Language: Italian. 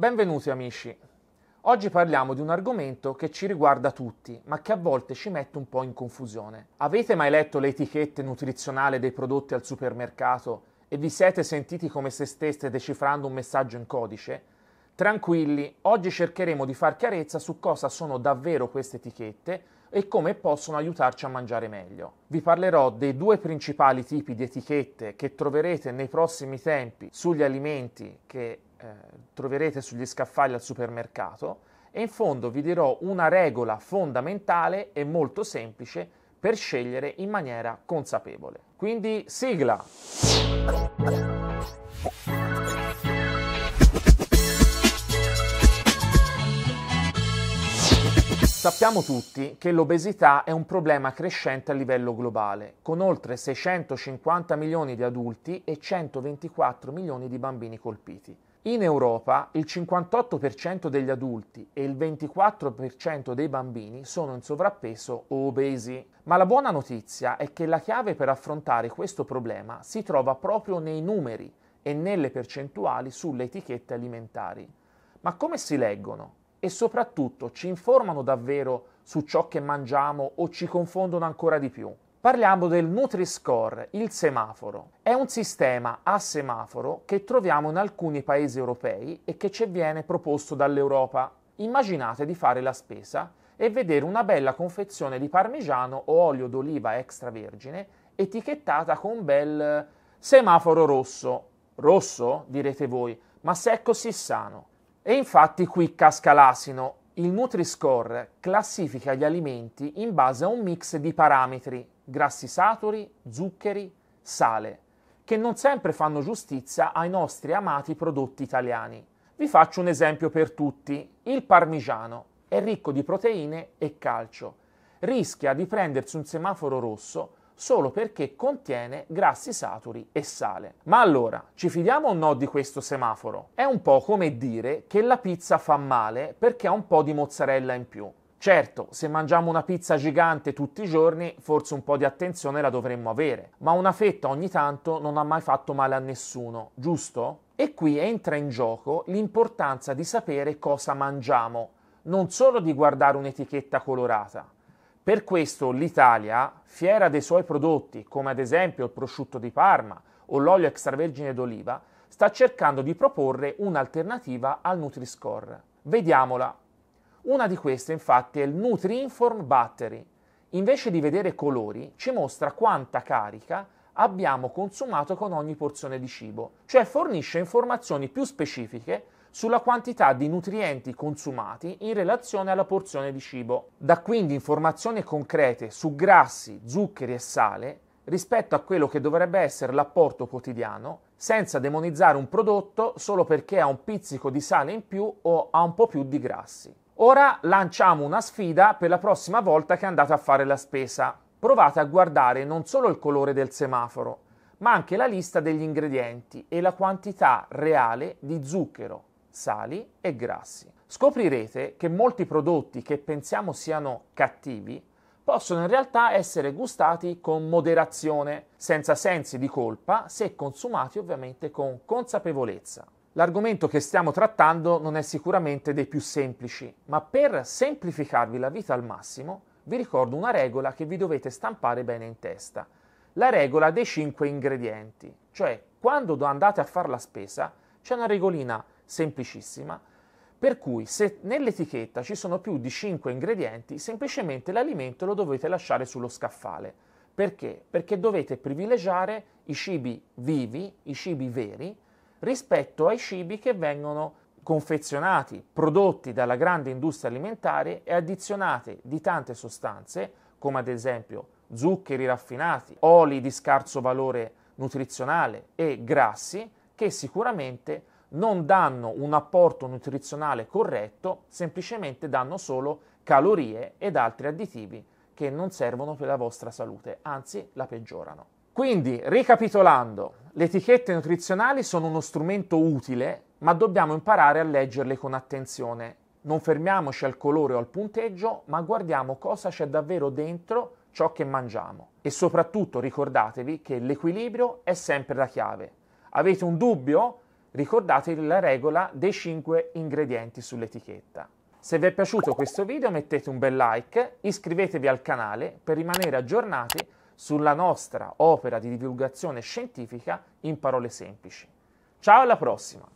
Benvenuti amici. Oggi parliamo di un argomento che ci riguarda tutti, ma che a volte ci mette un po' in confusione. Avete mai letto le etichette nutrizionali dei prodotti al supermercato e vi siete sentiti come se steste decifrando un messaggio in codice? Tranquilli, oggi cercheremo di far chiarezza su cosa sono davvero queste etichette e come possono aiutarci a mangiare meglio. Vi parlerò dei due principali tipi di etichette che troverete nei prossimi tempi sugli alimenti che eh, troverete sugli scaffali al supermercato e in fondo vi dirò una regola fondamentale e molto semplice per scegliere in maniera consapevole. Quindi sigla! Sappiamo tutti che l'obesità è un problema crescente a livello globale, con oltre 650 milioni di adulti e 124 milioni di bambini colpiti. In Europa il 58% degli adulti e il 24% dei bambini sono in sovrappeso o obesi. Ma la buona notizia è che la chiave per affrontare questo problema si trova proprio nei numeri e nelle percentuali sulle etichette alimentari. Ma come si leggono? e soprattutto ci informano davvero su ciò che mangiamo o ci confondono ancora di più. Parliamo del Nutri-Score, il semaforo. È un sistema a semaforo che troviamo in alcuni paesi europei e che ci viene proposto dall'Europa. Immaginate di fare la spesa e vedere una bella confezione di parmigiano o olio d'oliva extravergine etichettata con un bel semaforo rosso. Rosso, direte voi, ma se è così sano. E infatti qui casca l'asino. Il Nutri-Score classifica gli alimenti in base a un mix di parametri, grassi saturi, zuccheri, sale, che non sempre fanno giustizia ai nostri amati prodotti italiani. Vi faccio un esempio per tutti. Il parmigiano è ricco di proteine e calcio. Rischia di prendersi un semaforo rosso solo perché contiene grassi saturi e sale. Ma allora, ci fidiamo o no di questo semaforo? È un po' come dire che la pizza fa male perché ha un po' di mozzarella in più. Certo, se mangiamo una pizza gigante tutti i giorni, forse un po' di attenzione la dovremmo avere, ma una fetta ogni tanto non ha mai fatto male a nessuno, giusto? E qui entra in gioco l'importanza di sapere cosa mangiamo, non solo di guardare un'etichetta colorata. Per questo l'Italia, fiera dei suoi prodotti, come ad esempio il prosciutto di Parma o l'olio extravergine d'oliva, sta cercando di proporre un'alternativa al Nutri-Score. Vediamola. Una di queste infatti è il Nutri-Inform Battery. Invece di vedere colori, ci mostra quanta carica abbiamo consumato con ogni porzione di cibo, cioè fornisce informazioni più specifiche sulla quantità di nutrienti consumati in relazione alla porzione di cibo. Da quindi informazioni concrete su grassi, zuccheri e sale rispetto a quello che dovrebbe essere l'apporto quotidiano, senza demonizzare un prodotto solo perché ha un pizzico di sale in più o ha un po' più di grassi. Ora lanciamo una sfida per la prossima volta che andate a fare la spesa. Provate a guardare non solo il colore del semaforo, ma anche la lista degli ingredienti e la quantità reale di zucchero, sali e grassi. Scoprirete che molti prodotti che pensiamo siano cattivi possono in realtà essere gustati con moderazione, senza sensi di colpa, se consumati ovviamente con consapevolezza. L'argomento che stiamo trattando non è sicuramente dei più semplici, ma per semplificarvi la vita al massimo, vi ricordo una regola che vi dovete stampare bene in testa, la regola dei 5 ingredienti, cioè quando andate a fare la spesa c'è una regolina semplicissima, per cui se nell'etichetta ci sono più di 5 ingredienti, semplicemente l'alimento lo dovete lasciare sullo scaffale. Perché? Perché dovete privilegiare i cibi vivi, i cibi veri, rispetto ai cibi che vengono confezionati, prodotti dalla grande industria alimentare e addizionati di tante sostanze, come ad esempio zuccheri raffinati, oli di scarso valore nutrizionale e grassi, che sicuramente non danno un apporto nutrizionale corretto, semplicemente danno solo calorie ed altri additivi che non servono per la vostra salute, anzi la peggiorano. Quindi, ricapitolando, le etichette nutrizionali sono uno strumento utile, ma dobbiamo imparare a leggerle con attenzione. Non fermiamoci al colore o al punteggio, ma guardiamo cosa c'è davvero dentro ciò che mangiamo. E soprattutto ricordatevi che l'equilibrio è sempre la chiave. Avete un dubbio? Ricordate la regola dei 5 ingredienti sull'etichetta. Se vi è piaciuto questo video mettete un bel like, iscrivetevi al canale per rimanere aggiornati sulla nostra opera di divulgazione scientifica in parole semplici. Ciao alla prossima!